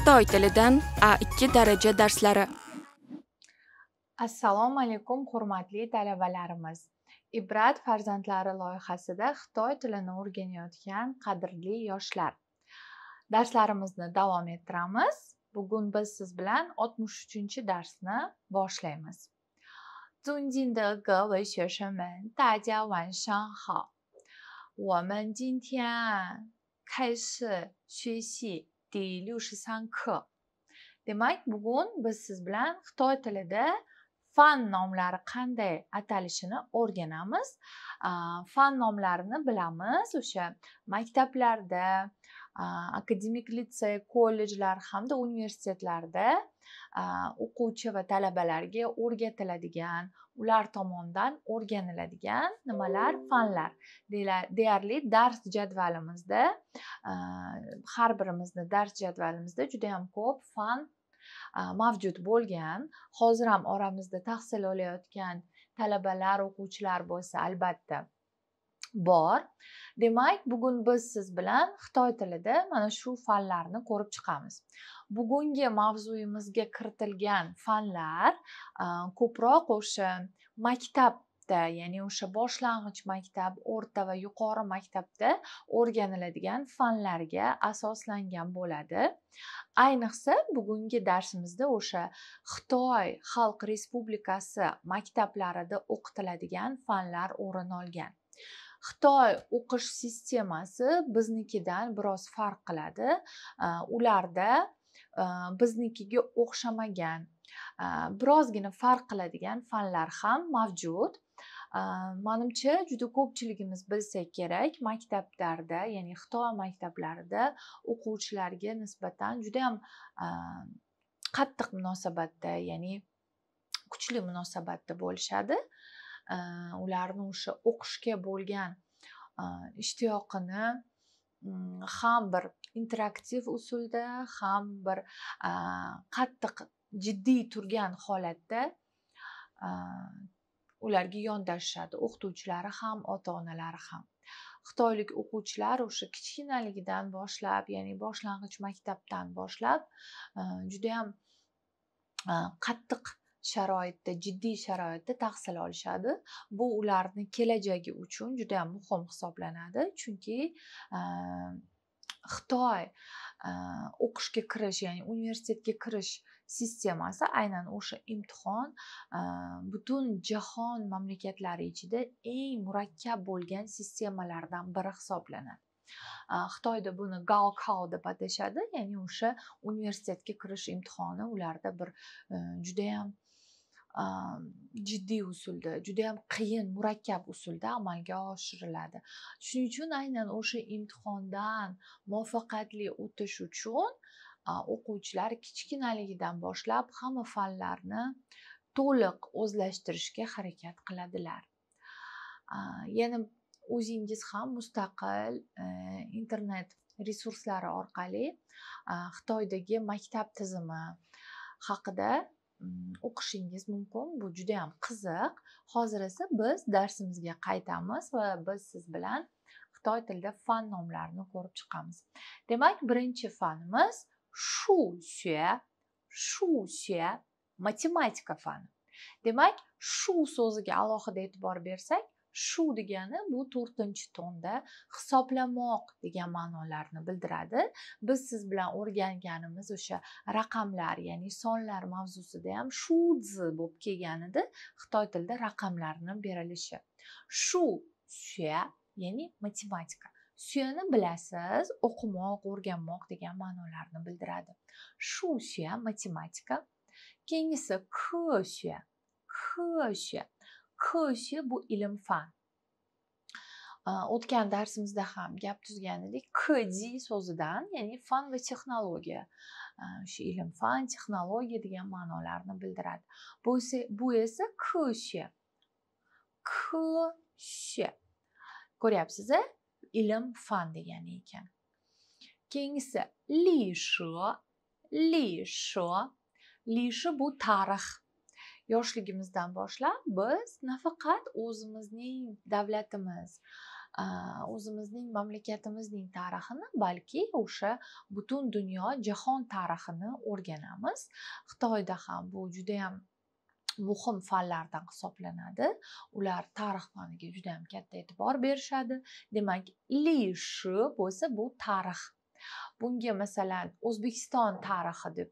xitoy tilidan a2 daraja darslari assalomu alaykum hurmatli talabalarimiz ibrat farzandlari loyihasida xitoy tilini o'rganayotgan qadrli yoshlar darslarimizni davom ettiramiz bugun biz siz bilan 63 darsni boshlaymiz hao 尊敬的各位学生们，大家晚上好。我们今天啊，开始学习第六十三课 demak bugun biz siz bilan xitoy tilida fan nomlari qanday atalishini o'rganamiz fan nomlarini bilamiz o'sha maktablarda akademik litsey kollejlar hamda universitetlarda o'quvchi va talabalarga o'rgatiladigan ular tomonidan o'rganiladigan nimalar fanlar deyarli dars jadvalimizda har birimizni dars jadvalimizda juda yam ko'p fan mavjud bo'lgan hozir ham oramizda tahsil olayotgan talabalar o'quvchilar bo'lsa albatta bor demak bugun biz siz bilan xitoy tilida mana shu fanlarni ko'rib chiqamiz bugungi mavzuyimizga kiritilgan fanlar ko'proq o'sha maktab ya'ni o'sha boshlang'ich maktab o'rta va yuqori maktabda o'rganiladigan fanlarga asoslangan bo'ladi ayniqsa bugungi darsimizda o'sha xitoy xalq respublikasi maktablarida o'qitiladigan fanlar o'rin olgan xitoy o'qish sistemasi biznikidan biroz farq qiladi ularda biznikiga o'xshamagan birozgina farq qiladigan fanlar ham mavjud manimcha juda ko'pchiligimiz bilsak kerak maktablarda ya'ni xitoy maktablarida o'quvchilarga nisbatan judayam qattiq munosabatda ya'ni kuchli munosabatda bo'lishadi Э, ularni o'sha o'qishga bo'lgan э, ishtiyoqini ham bir interaktiv usulda ham bir э, qattiq jiddiy turgan holatda ularga yondashishadi o'qituvchilari ham ota onalari ham xitoylik o'quvchilar o'sha kichkinaligidan boshlab ya'ni boshlang'ich maktabdan boshlab judayam qattiq sharoitda jiddiy sharoitda tahsil olishadi bu ularni kelajagi uchun juda yam muhim hisoblanadi chunki xitoy o'qishga kirish ya'ni universitetga kirish sistemasi aynan o'sha imtihon butun jahon mamlakatlari ichida eng murakkab bo'lgan sistemalardan biri hisoblanadi xitoyda buni gaokao deb atashadi ya'ni o'sha universitetga kirish imtihoni ularda bir judayam jiddiy usulda judayam qiyin murakkab usulda amalga oshiriladi shuning uchun aynan o'sha imtihondan muvaffaqiyatli o'tish uchun o'quvchilar kichkinaligidan boshlab hamma fanlarni to'liq o'zlashtirishga harakat qiladilar yana o'zingiz ham mustaqil e, internet resurslari orqali xitoydagi maktab tizimi haqida o'qishingiz mumkin bu juda yam qiziq hozir esa biz darsimizga qaytamiz va biz siz bilan xitoy tilida fan nomlarini ko'rib chiqamiz demak birinchi fanimiz shu sue shu sue matematika fani demak shu so'ziga alohida e'tibor bersak shu degani bu to'rtinchi tonda hisoblamoq degan ma'nolarni bildiradi biz siz bilan o'rganganimiz o'sha raqamlar ya'ni sonlar mavzusida ham shu zi bo'lib kelgan edi xitoy tilida raqamlarni berilishi shu suya ya'ni matematika suyani bilasiz o'qimoq o'rganmoq degan ma'nolarni bildiradi shu suya matematika keyingisi k suya k suya ko'shi bu ilm fan o'tgan darsimizda ham gap tuzgan edik kd so'zidan ya'ni fan va texnologiya o'sha ilm fan texnologiya degan ma'nolarni bildiradi bu esa bu esa ko'shi ko'shi ko'ryapsiz ilm fan degani ekan keyingisi li shi li shi li shi bu tarix yoshligimizdan boshlab biz nafaqat o'zimizning davlatimiz o'zimizning mamlakatimizning tarixini balki o'sha butun dunyo jahon tarixini o'rganamiz xitoyda ham bu judayam muhim fanlardan hisoblanadi ular tarix faniga juda yam katta e'tibor berishadi demak li shu bo'lsa bu tarix bunga masalan o'zbekiston tarixi deb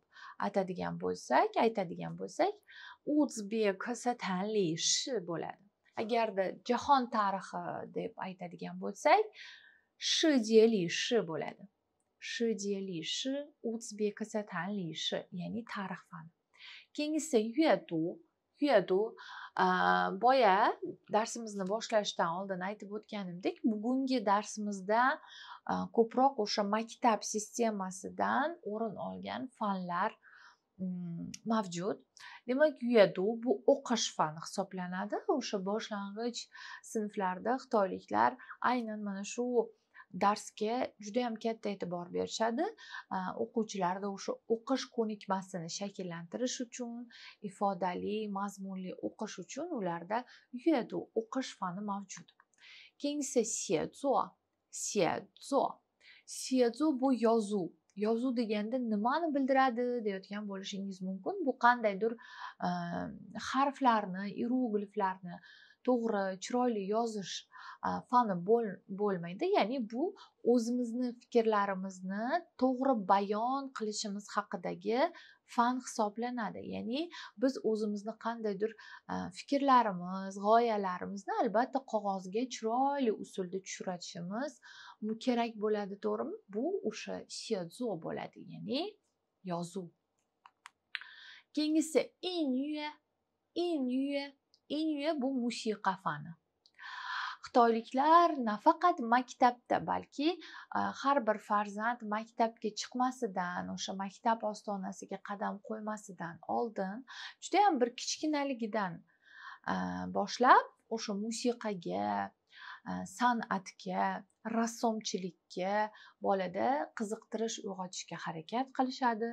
atadigan bo'lsak aytadigan bo'lsak o'zbek satanli shi bo'ladi agarda jahon tarixi deb aytadigan bo'lsak shijeli shi bo'ladi shijeli shi o'zbek satanli ya'ni tarix fani keyingisi yuadu kuyadu boya darsimizni boshlashdan oldin aytib o'tganimdek bugungi darsimizda ko'proq o'sha maktab sistemasidan o'rin olgan fanlar mm, mavjud demak yuedu bu o'qish fani hisoblanadi o'sha boshlang'ich sinflarda xitoyliklar aynan mana shu darsga juda yam katta e'tibor berishadi o'quvchilarda o'sha o'qish ko'nikmasini shakllantirish uchun ifodali mazmunli o'qish uchun ularda yuadu o'qish fani mavjud keyingisi siezo siezo siezo bu yozuv yozuv deganda nimani bildiradi deyotgan bo'lishingiz mumkin bu qandaydir harflarni irugliflarni to'g'ri chiroyli yozish fani bo'lmaydi ya'ni bu o'zimizni fikrlarimizni to'g'ri bayon qilishimiz haqidagi fan hisoblanadi ya'ni biz o'zimizni qandaydir fikrlarimiz g'oyalarimizni albatta qog'ozga chiroyli usulda tushirishimiz kerak bo'ladi to'g'rimi bu o'sha shiazu bo'ladi ya'ni yozuv keyingisi inyue inyue eng bu musiqa fani xitoyliklar nafaqat maktabda balki har bir farzand maktabga chiqmasidan o'sha maktab ostonasiga qadam qo'ymasidan oldin judayam bir kichkinaligidan boshlab o'sha musiqaga Э, san'atga rassomchilikka bolada qiziqtirish uyg'otishga harakat qilishadi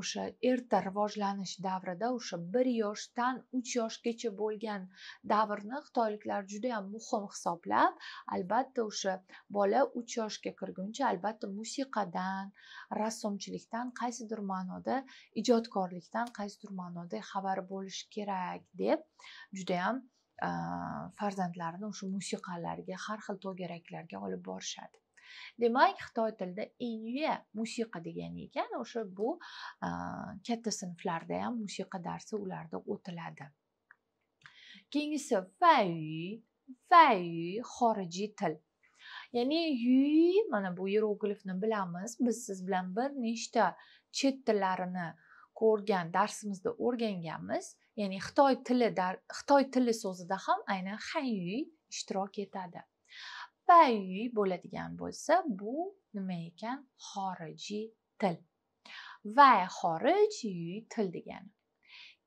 o'sha erta rivojlanish davrida o'sha bir yoshdan uch yoshgacha bo'lgan davrni xitoyliklar judayam muhim hisoblab albatta o'sha bola uch yoshga kirguncha albatta musiqadan rassomchilikdan qaysidir ma'noda ijodkorlikdan qaysidir ma'noda xabari bo'lishi kerak deb judayam farzandlarini o'sha musiqalarga har xil to'garaklarga olib borishadi demak xitoy tilida inyue musiqa degani ekan o'sha bu katta sinflarda ham musiqa darsi ularda o'tiladi keyingisi fayu fayu xorijiy til ya'ni yu mana bu yeroglifni bilamiz biz siz bilan bir nechta chet tillarini ko'rgan darsimizda o'rganganmiz ya'ni xitoy tilida xitoy tili so'zida ham aynan hanyu ishtirok etadi bayu bo'ladigan bo'lsa bu nima ekan xorijiy til va xorijiy til degani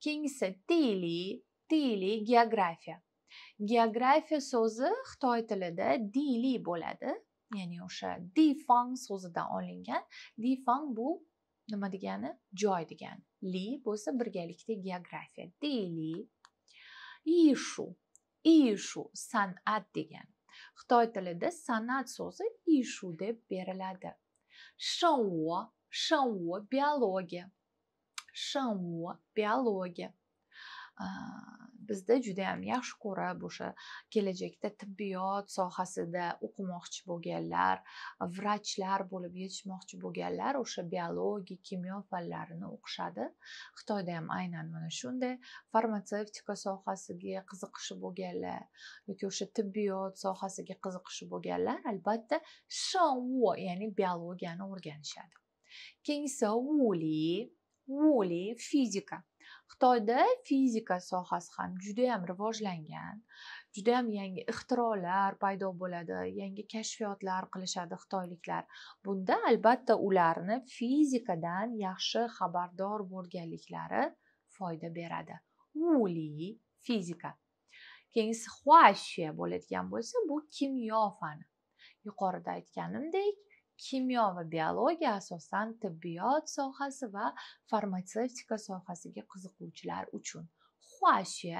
keyingisi dili dili geografiya geografiya so'zi xitoy tilida dili bo'ladi ya'ni o'sha difang so'zidan olingan difang bu nima degani joy degani li bo'lsa birgalikda geografiya deyli ishu ishu san'at degan xitoy tilida san'at so'zi ishu deb beriladi shou shou biologiya shou biologiya bizda juda yam yaxshi ko'rib o'sha kelajakda tibbiyot sohasida o'qimoqchi bo'lganlar vrachlar bo'lib yetishmoqchi bo'lganlar o'sha biologiya kimyo fanlarini o'qishadi xitoyda ham aynan mana shunday farmatsevtika sohasiga qiziqishi bo'lganlar yoki o'sha tibbiyot sohasiga qiziqishi bo'lganlar albatta shou ya'ni biologiyani o'rganishadi keyingisi vuli vuli fizika xitoyda fizika sohasi ham juda ham rivojlangan juda ham yangi ixtirolar paydo bo'ladi yangi kashfiyotlar qilishadi xitoyliklar bunda albatta ularni fizikadan yaxshi xabardor bo'lganliklari foyda beradi uli fizika keyingisi huashe bo'ladigan bo'lsa bu kimyo fani yuqorida aytganimdek kimyo va biologiya asosan tibbiyot sohasi va farmatsevtika sohasiga qiziquvchilar uchun xuashi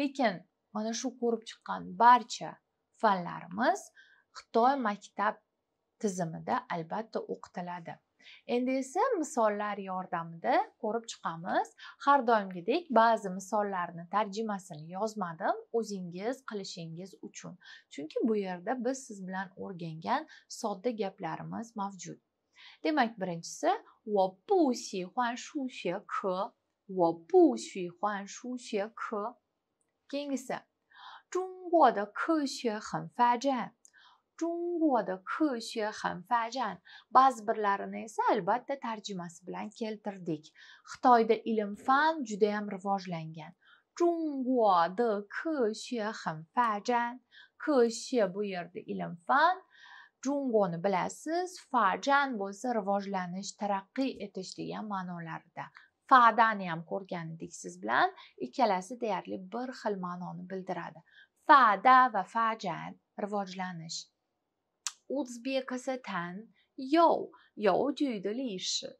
lekin mana shu ko'rib chiqqan barcha fanlarimiz xitoy maktab tizimida albatta o'qitiladi endi esa misollar yordamida ko'rib chiqamiz har doimgidek ba'zi misollarni tarjimasini yozmadim o'zingiz qilishingiz uchun chunki bu yerda biz siz bilan o'rgangan sodda gaplarimiz mavjud demak birinchisi wo bu xihuan shuxue ke wo bu xihuan shuxue ke keyingisi fazhan." 中国的 kushe ham fajan ba'zi birlarini esa albatta tarjimasi bilan keltirdik xitoyda ilm fan juda ham rivojlangan Zhongguoda keshe ham fajan keshe bu yerda ilm fan Zhonggoni bilasiz fajan bo'lsa rivojlanish taraqqi etish degan ma'nolarida Fa'dan ham ko'rgan edik siz bilan ikkalasi deyarli bir xil ma'noni bildiradi fada va fajan rivojlanish 乌兹别克斯坦有邮局的历史。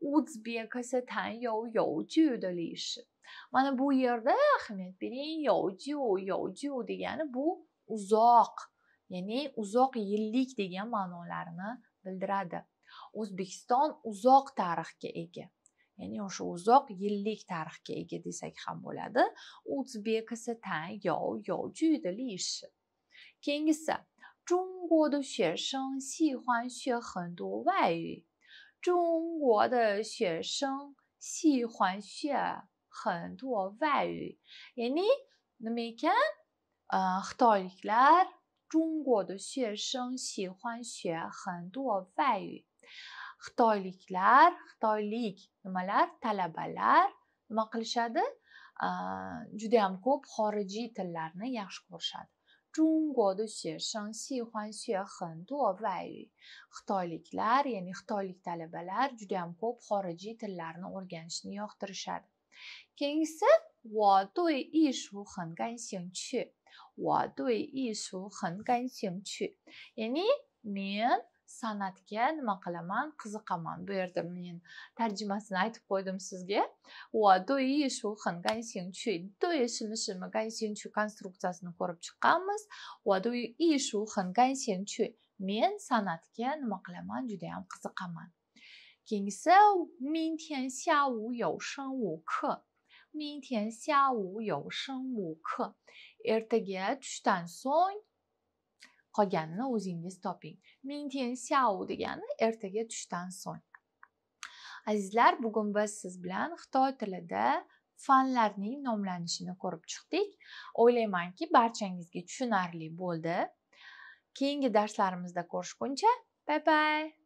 Uzbekistan 有 yolcu da lişi. Mana bu yerda ahamiyat bering. Yolcu, yolcu degani bu uzoq, ya'ni uzoq yillik degan ma'nolarni bildiradi. O'zbekiston uzoq tarixga ega. Ya'ni o'sha uzoq yillik tarixga ega desak ham bo'ladi. Uzbekistan yo yolcu da lişi. Keyingisi 中国的学生喜欢学很多外语，中国的学生喜欢学很多外语。Yani nima Xitoyliklar 中国的学生喜欢学很多外语。Xitoyliklar, xitoylik nimalar, talabalar nima qilishadi? Juda ham ko'p xorijiy tillarni yaxshi ko'rishadi. 中国的学生喜欢学很多外语。Xitoyliklar, ya'ni xitoylik talabalar juda ham ko'p xorijiy tillarni o'rganishni yoqtirishadi. men san'atga nima qilaman qiziqaman bu yerda men tarjimasini aytib qo'ydim sizga konstruksiyasini ko'rib chiqqanmiz men san'atga nima qilaman juda yam qiziqaman keyingisi min tian xia wu min tian xia ertaga tushdan so'ng qolganini o'zingiz toping ming tian xiao degani ertaga tushdan so'ng azizlar bugun biz siz bilan xitoy tilida fanlarning nomlanishini ko'rib chiqdik o'ylaymanki barchangizga tushunarli bo'ldi keyingi darslarimizda ko'rishguncha bay bay